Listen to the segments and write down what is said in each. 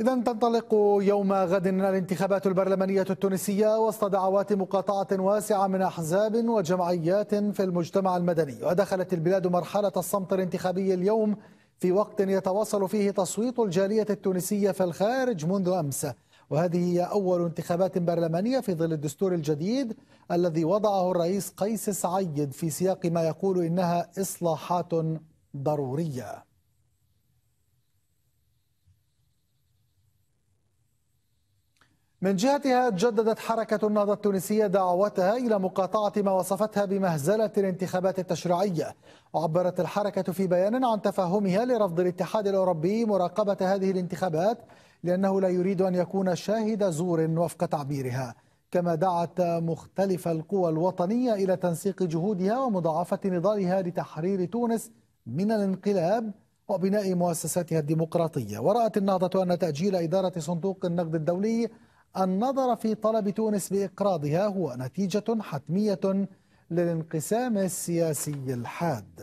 إذا تنطلق يوم غد الانتخابات البرلمانية التونسية وسط دعوات مقاطعة واسعة من أحزاب وجمعيات في المجتمع المدني ودخلت البلاد مرحلة الصمت الانتخابي اليوم في وقت يتواصل فيه تصويت الجالية التونسية في الخارج منذ أمس وهذه هي أول انتخابات برلمانية في ظل الدستور الجديد الذي وضعه الرئيس قيس سعيد في سياق ما يقول إنها إصلاحات ضرورية من جهتها جددت حركة النهضة التونسية دعوتها إلى مقاطعة ما وصفتها بمهزلة الانتخابات التشريعية وعبرت الحركة في بيان عن تفهمها لرفض الاتحاد الأوروبي مراقبة هذه الانتخابات لأنه لا يريد أن يكون شاهد زور وفق تعبيرها كما دعت مختلف القوى الوطنية إلى تنسيق جهودها ومضاعفة نضالها لتحرير تونس من الانقلاب وبناء مؤسساتها الديمقراطية ورأت النهضة أن تأجيل إدارة صندوق النقد الدولي النظر في طلب تونس بإقراضها هو نتيجة حتمية للانقسام السياسي الحاد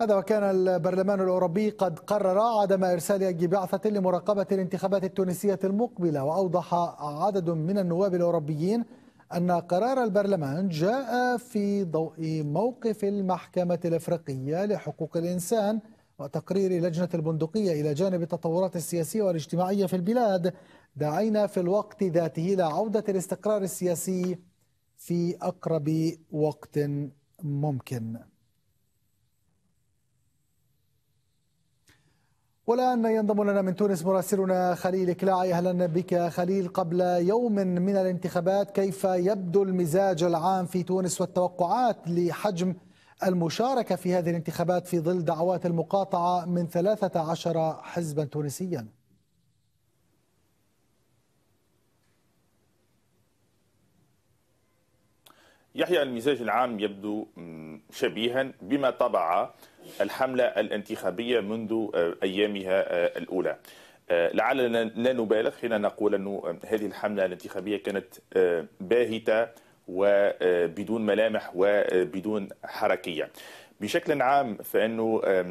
هذا وكان البرلمان الأوروبي قد قرر عدم إرسال أي بعثة لمراقبة الانتخابات التونسية المقبلة وأوضح عدد من النواب الأوروبيين أن قرار البرلمان جاء في ضوء موقف المحكمة الإفريقية لحقوق الإنسان وتقرير لجنة البندقية إلى جانب التطورات السياسية والاجتماعية في البلاد دعينا في الوقت ذاته إلى عودة الاستقرار السياسي في أقرب وقت ممكن والآن ينضم لنا من تونس مراسلنا خليل كلاعي أهلا بك خليل قبل يوم من الانتخابات كيف يبدو المزاج العام في تونس والتوقعات لحجم المشاركة في هذه الانتخابات في ظل دعوات المقاطعة من 13 حزبا تونسيا يحيى المزاج العام يبدو شبيها بما طبع الحملة الانتخابية منذ أيامها الأولى لعلنا لا نبالغ حين نقول أن هذه الحملة الانتخابية كانت باهتة وبدون ملامح وبدون حركيه بشكل عام فانه آه،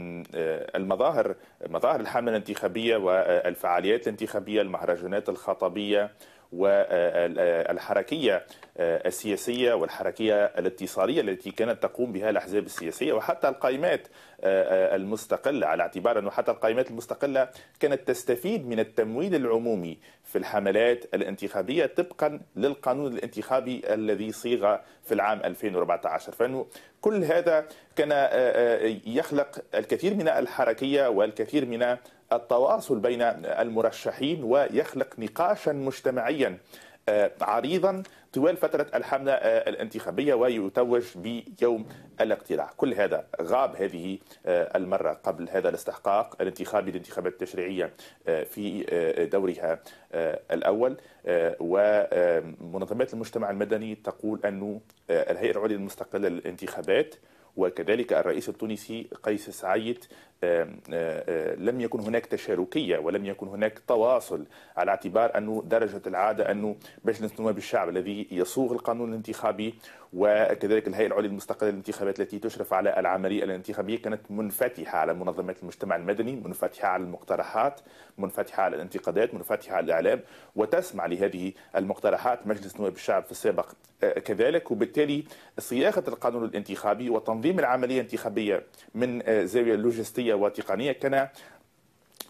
المظاهر مظاهر الحمله الانتخابيه والفعاليات الانتخابيه المهرجانات الخطبيه والحركية السياسية والحركية الاتصالية التي كانت تقوم بها الأحزاب السياسية وحتى القائمات المستقلة على اعتبار أنه حتى القائمات المستقلة كانت تستفيد من التمويل العمومي في الحملات الانتخابية طبقا للقانون الانتخابي الذي صيغ في العام 2014 فإنه كل هذا كان آه، آه، يخلق الكثير من الحركية والكثير من التواصل بين المرشحين ويخلق نقاشا مجتمعيا آه، عريضا طوال فترة الحملة آه، الانتخابية ويتوج بيوم الاقتراع كل هذا غاب هذه آه، المرة قبل هذا الاستحقاق الانتخابي للانتخابات التشريعية في دورها الأول ومنظمات المجتمع المدني تقول أن الهيئة العليا المستقلة للانتخابات وكذلك الرئيس التونسي قيس سعيد لم يكن هناك تشاركيه ولم يكن هناك تواصل على اعتبار انه درجه العاده انه مجلس نواب الشعب الذي يصوغ القانون الانتخابي وكذلك الهيئه العليا المستقله للانتخابات التي تشرف على العمليه الانتخابيه كانت منفتحه على منظمات المجتمع المدني، منفتحه على المقترحات، منفتحه على الانتقادات، منفتحه على الاعلام وتسمع لهذه المقترحات مجلس نواب الشعب في السابق آه، كذلك وبالتالي صياغه القانون الانتخابي وتنظيم تنظيم العمليه الانتخابيه من آه، زاويه لوجستيه وتقنيه كان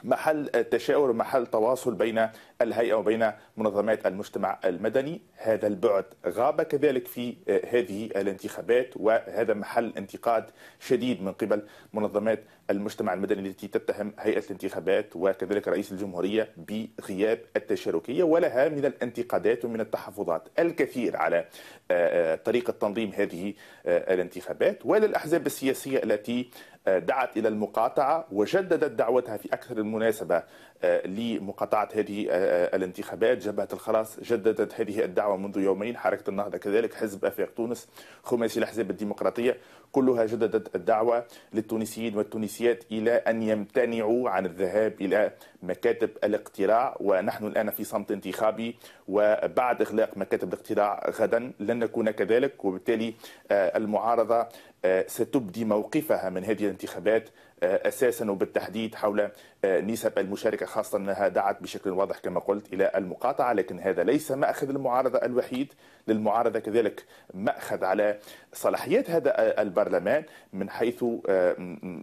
محل تشاور ومحل تواصل بين الهيئه وبين منظمات المجتمع المدني هذا البعد غاب كذلك في آه، هذه الانتخابات وهذا محل انتقاد شديد من قبل منظمات المجتمع المدني التي تتهم هيئه الانتخابات وكذلك رئيس الجمهوريه بغياب التشاركيه ولها من الانتقادات ومن التحفظات الكثير على آه، آه، طريقه تنظيم هذه الانتخابات وللاحزاب السياسيه التي آه، دعت إلى المقاطعة وجددت دعوتها في أكثر المناسبة آه، لمقاطعة هذه آه، الانتخابات جبهة الخلاص جددت هذه الدعوة منذ يومين حركة النهضة كذلك حزب أفاق تونس خماسي الأحزاب الديمقراطية كلها جددت الدعوة للتونسيين والتونسيات إلى أن يمتنعوا عن الذهاب إلى مكاتب الاقتراع ونحن الآن في صمت انتخابي وبعد إغلاق مكاتب الاقتراع غدا لن نكون كذلك وبالتالي آه، المعارضة آه، ستبدي موقفها من هذه الانتخابات اساسا وبالتحديد حول آه، نسب المشاركه خاصه انها دعت بشكل واضح كما قلت الى المقاطعه لكن هذا ليس ماخذ المعارضه الوحيد للمعارضه كذلك ماخذ على صلاحيات هذا البرلمان من حيث آه،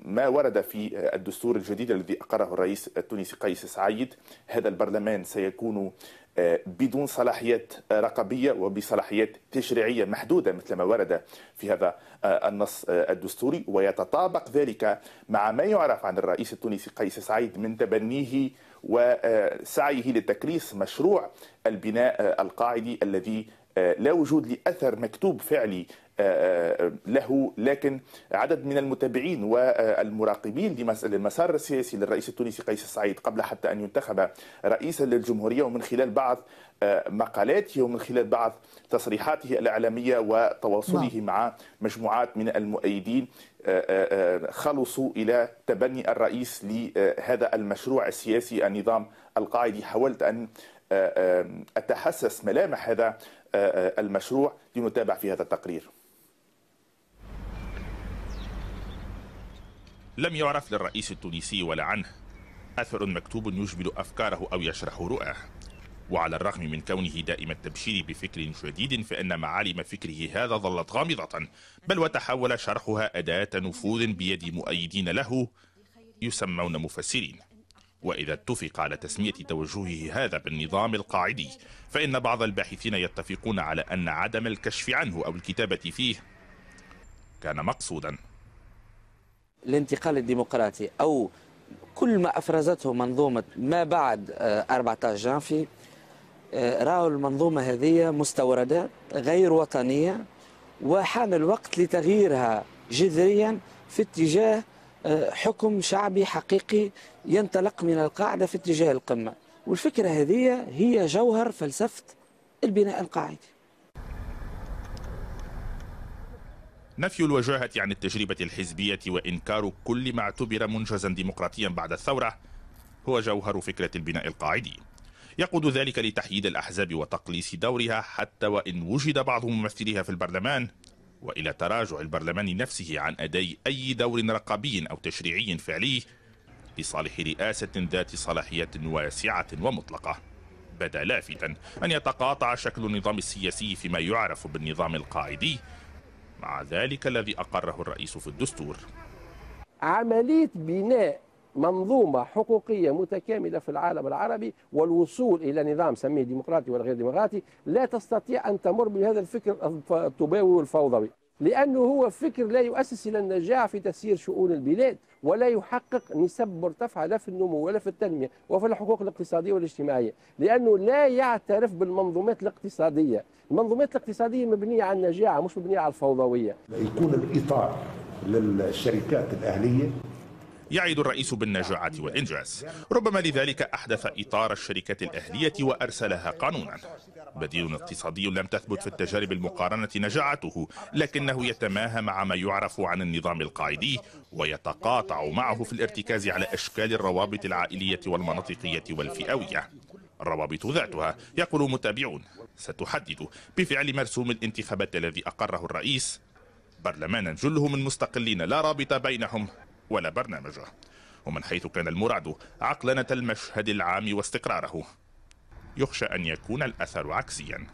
ما ورد في آه، الدستور الجديد الذي اقره الرئيس التونسي قيس سعيد هذا البرلمان سيكون بدون صلاحيات رقابية وبصلاحيات تشريعية محدودة مثل ما ورد في هذا النص الدستوري ويتطابق ذلك مع ما يعرف عن الرئيس التونسي قيس سعيد من تبنيه وسعيه لتكريس مشروع البناء القاعدي الذي لا وجود لاثر مكتوب فعلي له لكن عدد من المتابعين والمراقبين للمسار السياسي للرئيس التونسي قيس سعيد قبل حتى ان ينتخب رئيسا للجمهوريه ومن خلال بعض مقالاته ومن خلال بعض تصريحاته الاعلاميه وتواصله نعم. مع مجموعات من المؤيدين خلصوا الى تبني الرئيس لهذا المشروع السياسي النظام القاعدي حاولت ان اتحسس ملامح هذا المشروع لنتابع في هذا التقرير لم يعرف للرئيس التونسي ولا عنه أثر مكتوب يجبل أفكاره أو يشرح رؤاه وعلى الرغم من كونه دائم التبشير بفكر جديد فإن معالم فكره هذا ظلت غامضة بل وتحول شرحها أداة نفوذ بيد مؤيدين له يسمون مفسرين وإذا اتفق على تسمية توجهه هذا بالنظام القاعدي فإن بعض الباحثين يتفقون على أن عدم الكشف عنه أو الكتابة فيه كان مقصودا الانتقال الديمقراطي أو كل ما أفرزته منظومة ما بعد 14 آه، جانفي آه، راوا المنظومة هذه مستورده غير وطنية وحان الوقت لتغييرها جذريا في اتجاه آه، حكم شعبي حقيقي ينطلق من القاعدة في اتجاه القمة والفكرة هذه هي جوهر فلسفة البناء القاعدي نفي الوجاهة عن التجربة الحزبية وإنكار كل ما اعتبر منجزا ديمقراطيا بعد الثورة هو جوهر فكرة البناء القاعدي يقود ذلك لتحييد الأحزاب وتقليص دورها حتى وإن وجد بعض ممثليها في البرلمان وإلى تراجع البرلمان نفسه عن أداء أي دور رقابي أو تشريعي فعلي لصالح رئاسة ذات صلاحية واسعة ومطلقة بدا لافتا أن يتقاطع شكل النظام السياسي فيما يعرف بالنظام القاعدي مع ذلك الذي أقره الرئيس في الدستور عملية بناء منظومة حقوقية متكاملة في العالم العربي والوصول إلى نظام سميه ديمقراطي ولا غير ديمقراطي لا تستطيع أن تمر بهذا الفكر الطباوي والفوضوي لأنه هو فكر لا يؤسس إلى النجاعة في تسيير شؤون البلاد ولا يحقق نسب مرتفعة لا في النمو ولا في التنمية وفي الحقوق الاقتصادية والاجتماعية لأنه لا يعترف بالمنظومات الاقتصادية المنظومات الاقتصادية مبنية على النجاعة مش مبنية على الفوضوية يكون الإطار للشركات الأهلية يعد الرئيس بالنجاعة والإنجاز ربما لذلك أحدث إطار الشركة الأهلية وأرسلها قانونا بديل اقتصادي لم تثبت في التجارب المقارنة نجاعته لكنه يتماهى مع ما يعرف عن النظام القاعدي ويتقاطع معه في الارتكاز على أشكال الروابط العائلية والمناطقية والفئوية الروابط ذاتها يقول متابعون ستحدد بفعل مرسوم الانتخابات الذي أقره الرئيس برلمانا جله من مستقلين لا رابط بينهم ولا برنامجه ومن حيث كان المراد عقلنة المشهد العام واستقراره يخشى أن يكون الأثر عكسيا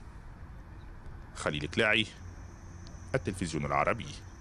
خليل كلاعي التلفزيون العربي